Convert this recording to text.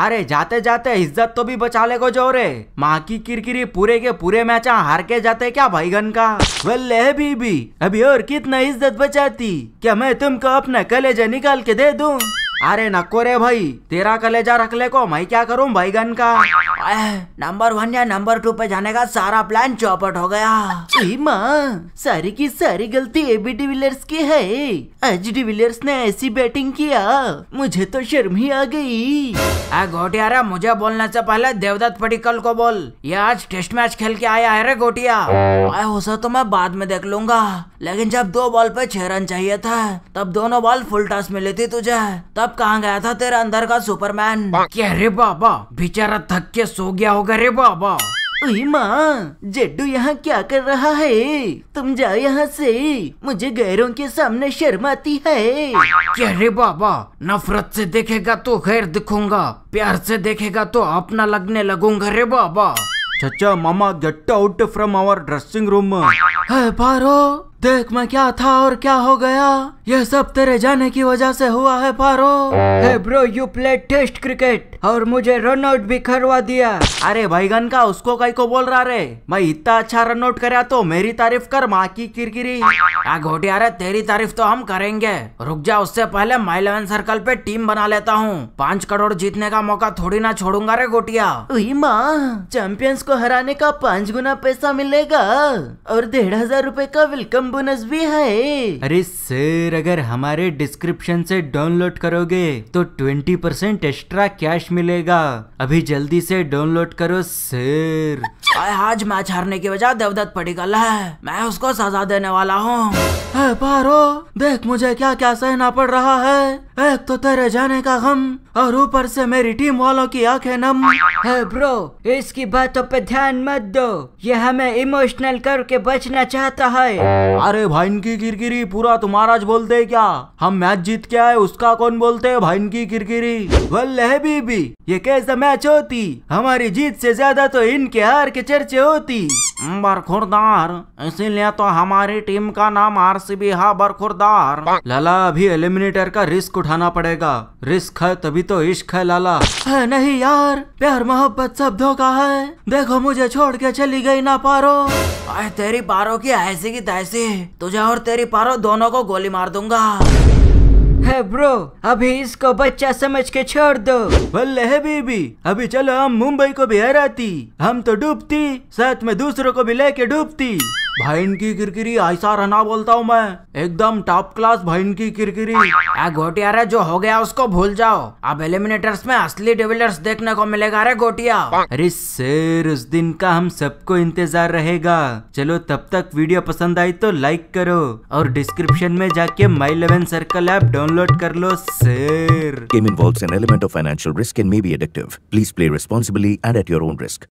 अरे जाते जाते इज्जत तो भी बचा ले को जो रे माँ की किरकिरी पूरे के पूरे मैच हार के जाते क्या भाईगन का वल्ले बीबी अभी और कितना इज्जत बचाती क्या मैं तुमको अपना कलेजा निकाल के दे दू अरे नको रे भाई तेरा कलेजा रख ले को मैं क्या करूँ भाईगन का नंबर वन या नंबर टू पे जाने का सारा प्लान चौपट हो गया माँ सारी की सारी गलती एबी डिविलियर्स की है एच डिविलियर्स ने ऐसी बैटिंग किया मुझे तो शर्म ही आ गई गोटियारा मुझे बोलने से पहले देवदत्त पटिकल को बोल ये आज टेस्ट मैच खेल के आया है रे घोटिया हो सर तो मैं बाद में देख लूंगा लेकिन जब दो बॉल पे छह रन चाहिए था तब दोनों बॉल फुल टॉस मिली थी तुझे तब कहाँ गया था तेरा अंदर का सुपरमैन अरे बाबा बेचारा थक के सो गया होगा रे बाबा माँ जड्डू यहाँ क्या कर रहा है तुम जाओ यहाँ से मुझे गैरों के सामने शर्म आती है क्या रे बाबा नफरत से देखेगा तो गैर दिखूंगा प्यार से देखेगा तो अपना लगने लगूंगा रे बाबा चचा मामा get out from our dressing room है बारो देख मैं क्या था और क्या हो गया यह सब तेरे जाने की वजह से हुआ है पारो hey bro you play test cricket और मुझे रन आउट भी करवा दिया अरे भाई गन का उसको कई को बोल रहा रे मैं इतना अच्छा रन आउट करा तो मेरी तारीफ कर माँ की किरकिरी घोटिया रे तेरी तारीफ तो हम करेंगे रुक जा उससे पहले मैं इलेवन सर्कल पे टीम बना लेता हूँ पाँच करोड़ जीतने का मौका थोड़ी ना छोड़ूंगा रे घोटिया माँ चैंपियंस को हराने का पाँच गुना पैसा मिलेगा और डेढ़ हजार रूपए का वेलकम बोनस भी है अरे सर अगर हमारे डिस्क्रिप्शन से डाउनलोड करोगे तो ट्वेंटी परसेंट एक्स्ट्रा कैश मिलेगा अभी जल्दी से डाउनलोड करो सर अच्छा। आज मैच हारने की वजह देवदत्त पड़ी गल है मैं उसको सजा देने वाला हूँ है पारो देख मुझे क्या क्या सहना पड़ रहा है एक तो तेरे जाने का गम और ऊपर से मेरी टीम वालों की आंखें नम है ब्रो इसकी बातों पे ध्यान मत दो ये हमें इमोशनल करके बचना चाहता है अरे भाई की किरकिरी पूरा तुम्हारा बोलते है क्या हम मैच जीत के आए उसका कौन बोलते है भाई की किरकिरी है बीबी ये कैसा मैच होती हमारी जीत से ज्यादा तो इनके हार के चर्चे होती बरखुरदार इसीलिए तो हमारी टीम का नाम आर से भी हाँ बरखुरदार लाला अभी एलिमिनेटर का रिस्क उठाना पड़ेगा रिस्क है तभी तो इश्क है लाला है नहीं यार प्यार मोहब्बत सब धोखा है देखो मुझे छोड़ के चली गई ना पारो आए तेरी पारो की ऐसी की तैसी तुझे और तेरी पारो दोनों को गोली मार दूंगा है ब्रो अभी इसको बच्चा समझ के छोड़ दो बल्ले है बीबी अभी चलो हम मुंबई को भी हराती हम तो डूबती साथ में दूसरों को भी लेके डूबती भाइन की किरकिरी ऐसा रहना बोलता हूँ मैं एकदम टॉप क्लास भाइन की किरकिरी घोटिया रे जो हो गया उसको भूल जाओ अब एलिमिनेटर्स में असली डिविलर्स देखने को मिलेगा रे घोटिया अरे सर उस दिन का हम सबको इंतजार रहेगा चलो तब तक वीडियो पसंद आई तो लाइक करो और डिस्क्रिप्शन में जाके my eleven circle app download कर लो sir game involves an element of financial risk and may be addictive please play responsibly and at your own risk